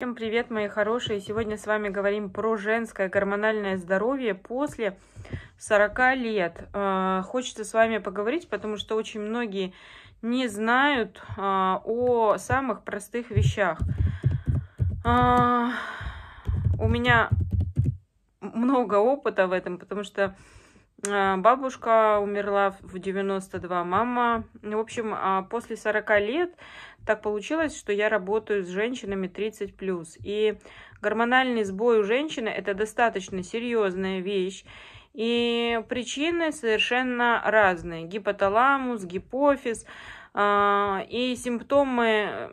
Всем привет, мои хорошие! Сегодня с вами говорим про женское гормональное здоровье после 40 лет. А, хочется с вами поговорить, потому что очень многие не знают а, о самых простых вещах. А, у меня много опыта в этом, потому что Э, бабушка умерла в 92, мама. Ну, в общем, а после 40 лет так получилось, что я работаю с женщинами 30 плюс. И гормональный сбой у женщины это достаточно серьезная вещь. И причины совершенно разные. Гипоталамус, гипофиз. А, и симптомы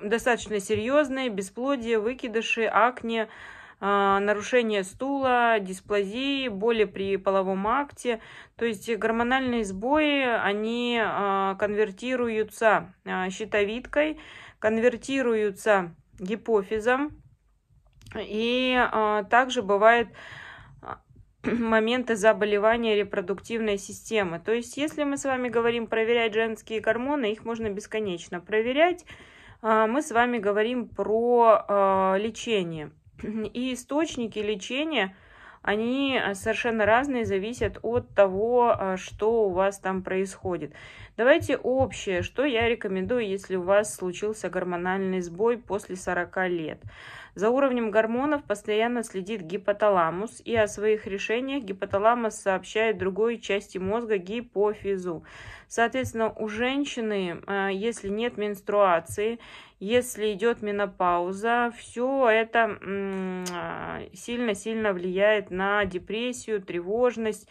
достаточно серьезные. Бесплодие, выкидыши, акне а, нарушение стула, дисплазии, боли при половом акте. То есть гормональные сбои, они а, конвертируются а, щитовидкой, конвертируются гипофизом. И также бывает моменты заболевания репродуктивной системы. То есть, если мы с вами говорим проверять женские гормоны, их можно бесконечно проверять. Мы с вами говорим про лечение. И источники лечения, они э, совершенно разные, зависят от того, э, что у вас там происходит. Давайте общее, что я рекомендую, если у вас случился гормональный сбой после 40 лет. За уровнем гормонов постоянно следит гипоталамус, и о своих решениях гипоталамус сообщает другой части мозга гипофизу. Соответственно, у женщины, э, если нет менструации, если идет менопауза, все это э, сильно-сильно влияет на депрессию, тревожность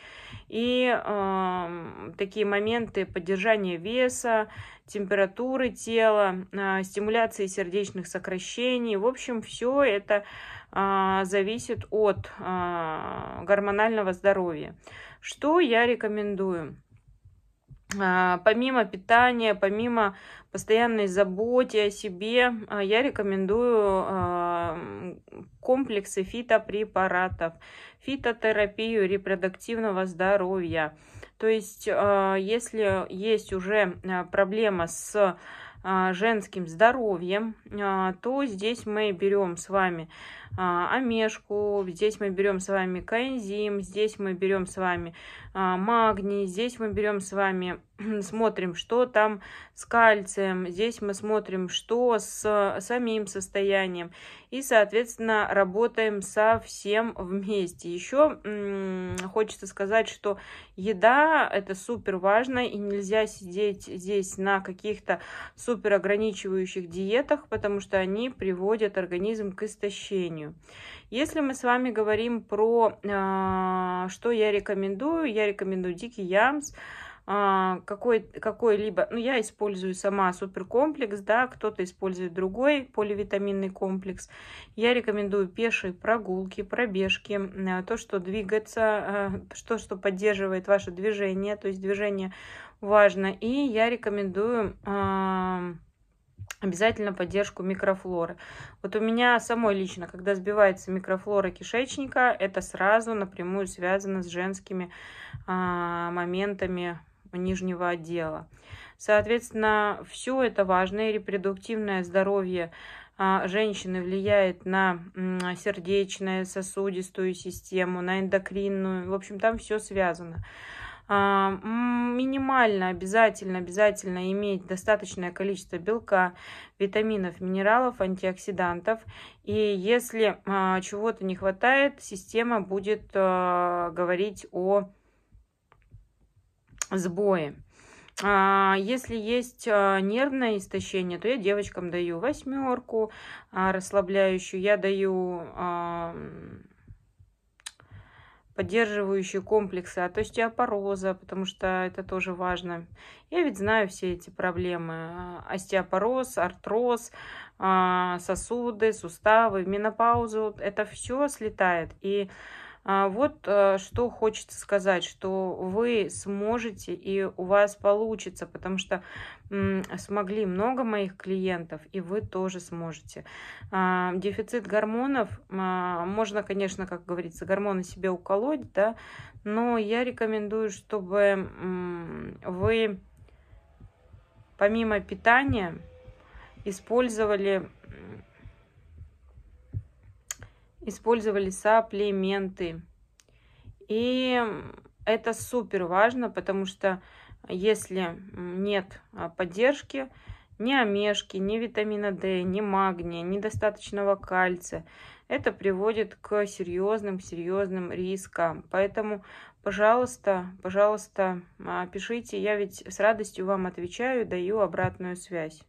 и э, такие моменты поддержания веса, температуры тела, э, стимуляции сердечных сокращений. В общем, все это э, зависит от э, гормонального здоровья. Что я рекомендую? А, помимо питания, помимо постоянной заботы о себе, а, я рекомендую а, комплексы фитопрепаратов, фитотерапию репродуктивного здоровья. То есть, если есть уже проблема с а, женским здоровьем, а, то здесь мы берем с вами а, омешку, здесь мы берем с вами коэнзим, здесь мы берем с вами магний, здесь мы берем с вами смотрим, что там с кальцием, здесь мы смотрим, что с самим состоянием, и, соответственно, работаем со всем вместе. Еще хочется сказать, что еда – это супер важно, и нельзя сидеть здесь на каких-то супер ограничивающих диетах, потому что они приводят организм к истощению. Если мы с вами говорим про, э, что я рекомендую, я рекомендую дикий ямс, а, какой, какой-либо, ну, я использую сама суперкомплекс, да, кто-то использует другой поливитаминный комплекс. Я рекомендую пешие прогулки, пробежки, то, что двигается, э, то, что поддерживает ваше движение, то есть движение важно. И я рекомендую обязательно поддержку микрофлоры. Вот у меня самой лично, когда сбивается микрофлора кишечника, это сразу напрямую связано с женскими а, моментами нижнего отдела. Соответственно, все это важное репродуктивное здоровье а, женщины влияет на сердечную, сосудистую систему, на эндокринную. В общем, там все связано. А, минимально обязательно, обязательно иметь достаточное количество белка, витаминов, минералов, антиоксидантов. И если а, чего-то не хватает, система будет говорить о сбои. А, если есть а, нервное истощение, то я девочкам даю восьмерку а, расслабляющую. Я даю поддерживающие комплексы от остеопороза, потому что это тоже важно. Я ведь знаю все эти проблемы. Остеопороз, артроз, сосуды, суставы, менопаузу. Это все слетает. И а вот э, что хочется сказать, что вы сможете и у вас получится, потому что смогли много моих клиентов, и вы тоже сможете. А, дефицит гормонов, а, можно, конечно, как говорится, гормоны себе уколоть, да, но я рекомендую, чтобы вы помимо питания использовали использовали саплементы. И это супер важно, потому что если нет а, поддержки, ни омешки, ни витамина D, ни магния, недостаточного кальция, это приводит к серьезным, серьезным рискам. Поэтому, пожалуйста, пожалуйста, а, пишите. Я ведь с радостью вам отвечаю, даю обратную связь.